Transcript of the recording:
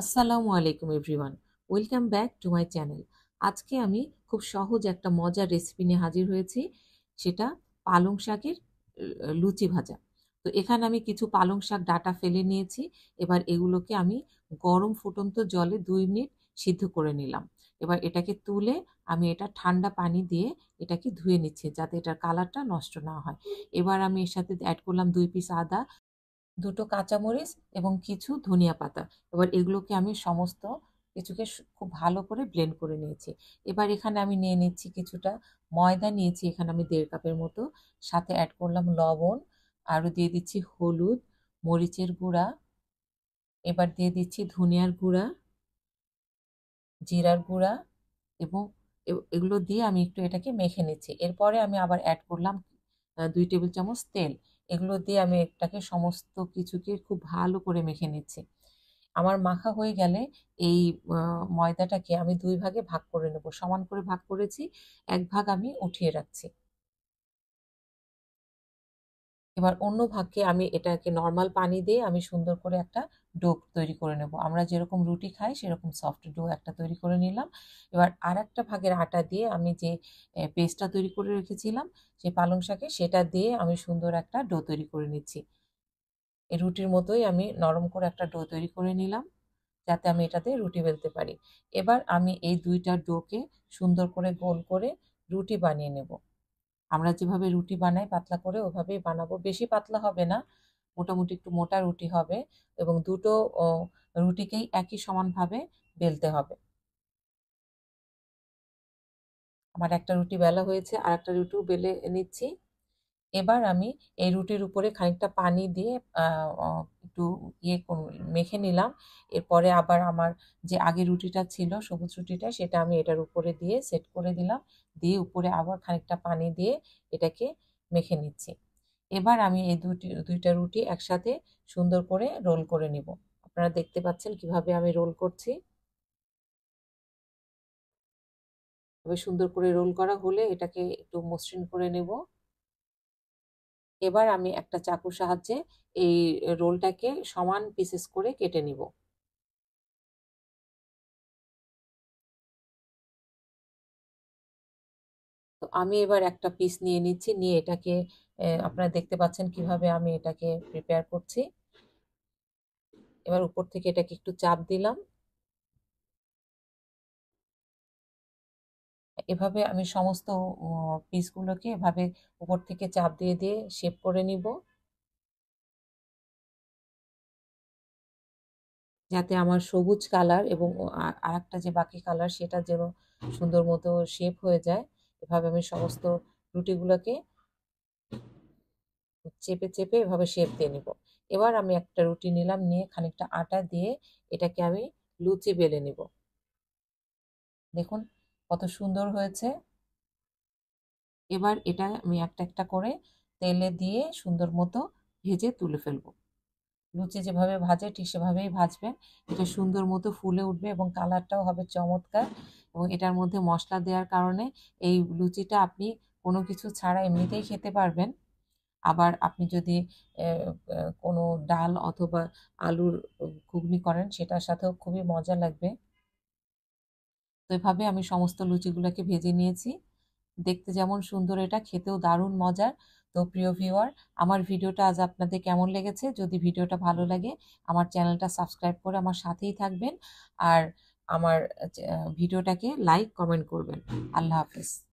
আসসালামু আলাইকুম everyone welcome back to my channel আজকে আমি খুব সহজ একটা মজার রেসিপি নিয়ে হাজির হয়েছি সেটা পালং শাকের লুচি ভাজা তো এখানে আমি কিছু পালং শাক ডাটা ফেলে নিয়েছি এবার এগুলোকে আমি গরম ফুটন্ত জলে দুই মিনিট সিদ্ধ করে নিলাম এবার এটাকে তুলে আমি এটা ঠান্ডা পানি দিয়ে এটাকে ধুয়ে নিচ্ছি যাতে এটার কালারটা নষ্ট না হয় এবার আমি এর সাথে অ্যাড করলাম দুই পিস আদা দুটো কাঁচামরিচ এবং কিছু ধনিয়া পাতা এবার এগুলোকে আমি সমস্ত কিছুকে খুব ভালো করে ব্লেন্ড করে নিয়েছি এবার এখানে আমি নিয়ে নিচ্ছি কিছুটা ময়দা নিয়েছি এখানে আমি দেড় কাপের মতো সাথে অ্যাড করলাম লবণ আরও দিয়ে দিচ্ছি হলুদ মরিচের গুঁড়া এবার দিয়ে দিচ্ছি ধনিয়ার গুঁড়া জিরার গুঁড়া এবং এগুলো দিয়ে আমি একটু এটাকে মেখে নিচ্ছি এরপরে আমি আবার অ্যাড করলাম দুই টেবিল চামচ তেল এগুলো দিয়ে আমি এটাকে সমস্ত কিছুকে খুব ভালো করে মেখে নিচ্ছি আমার মাখা হয়ে গেলে এই ময়দাটাকে আমি দুই ভাগে ভাগ করে নেব সমান করে ভাগ করেছি এক ভাগ আমি উঠিয়ে রাখছি এবার অন্য ভাগকে আমি এটাকে নর্মাল পানি দিয়ে আমি সুন্দর করে একটা ডো তৈরি করে নেব আমরা যেরকম রুটি খাই সেরকম সফট ডো একটা তৈরি করে নিলাম এবার আর একটা ভাগের আটা দিয়ে আমি যে পেস্টটা তৈরি করে রেখেছিলাম সেই পালং শাকে সেটা দিয়ে আমি সুন্দর একটা ডো তৈরি করে নিচ্ছি এই রুটির মতোই আমি নরম করে একটা ডো তৈরি করে নিলাম যাতে আমি এটাতে রুটি বেলতে পারি এবার আমি এই দুইটা ডোকে সুন্দর করে গোল করে রুটি বানিয়ে নেব আমরা যেভাবে রুটি বানাই পাতলা করে ওভাবেই বানাবো বেশি পাতলা হবে না মোটামুটি একটু মোটা রুটি হবে এবং দুটো রুটিকেই একই সমানভাবে বেলতে হবে আমার একটা রুটি বেলা হয়েছে আর একটা রুটিও বেলে নিচ্ছি এবার আমি এই রুটির উপরে খানিকটা পানি দিয়ে একটু ইয়ে মেখে নিলাম এরপরে আবার আমার যে আগে রুটিটা ছিল সবুজ রুটিটা সেটা আমি এটার উপরে দিয়ে সেট করে দিলাম দিয়ে উপরে আবার খানিকটা পানি দিয়ে এটাকে মেখে নিচ্ছি এবার আমি এই দুটি দুইটা রুটি একসাথে সুন্দর করে রোল করে নিব আপনারা দেখতে পাচ্ছেন কিভাবে আমি রোল করছি তবে সুন্দর করে রোল করা হলে এটাকে একটু মসৃণ করে নেব এবার আমি একটা চাকুর সাহায্যে এই রোলটাকে সমান পিসেস করে কেটে নিব তো আমি এবার একটা পিস নিয়ে নিচ্ছি নিয়ে এটাকে আপনারা দেখতে পাচ্ছেন কিভাবে আমি এটাকে প্রিপেয়ার করছি এবার উপর থেকে এটাকে একটু চাপ দিলাম এভাবে আমি সমস্ত পিসগুলোকে এভাবে উপর থেকে চাপ দিয়ে দিয়ে শেপ করে নিব যাতে আমার সবুজ কালার এবং আর একটা যে বাকি কালার সেটা যেন সুন্দর মতো শেপ হয়ে যায় এভাবে আমি সমস্ত রুটিগুলোকে চেপে চেপে এভাবে শেপ দিয়ে নিব এবার আমি একটা রুটি নিলাম নিয়ে খানিকটা আটা দিয়ে এটাকে আমি লুচি বেলে নিব দেখুন কত সুন্দর হয়েছে এবার এটা আমি একটা একটা করে তেলে দিয়ে সুন্দর মতো ভেজে তুলে ফেলব লুচি যেভাবে ভাজে ঠিক সেভাবেই ভাজবেন এটা সুন্দর মতো ফুলে উঠবে এবং কালারটাও হবে চমৎকার এবং এটার মধ্যে মশলা দেওয়ার কারণে এই লুচিটা আপনি কোনো কিছু ছাড়া এমনিতেই খেতে পারবেন আবার আপনি যদি কোনো ডাল অথবা আলুর ঘুগনি করেন সেটার সাথেও খুবই মজা লাগবে তো এভাবে আমি সমস্ত লুচিগুলোকে ভেজে নিয়েছি দেখতে যেমন সুন্দর এটা খেতেও দারুণ মজার তো প্রিয় ভিউয়ার আমার ভিডিওটা আজ আপনাদের কেমন লেগেছে যদি ভিডিওটা ভালো লাগে আমার চ্যানেলটা সাবস্ক্রাইব করে আমার সাথেই থাকবেন আর আমার ভিডিওটাকে লাইক কমেন্ট করবেন আল্লাহ হাফিজ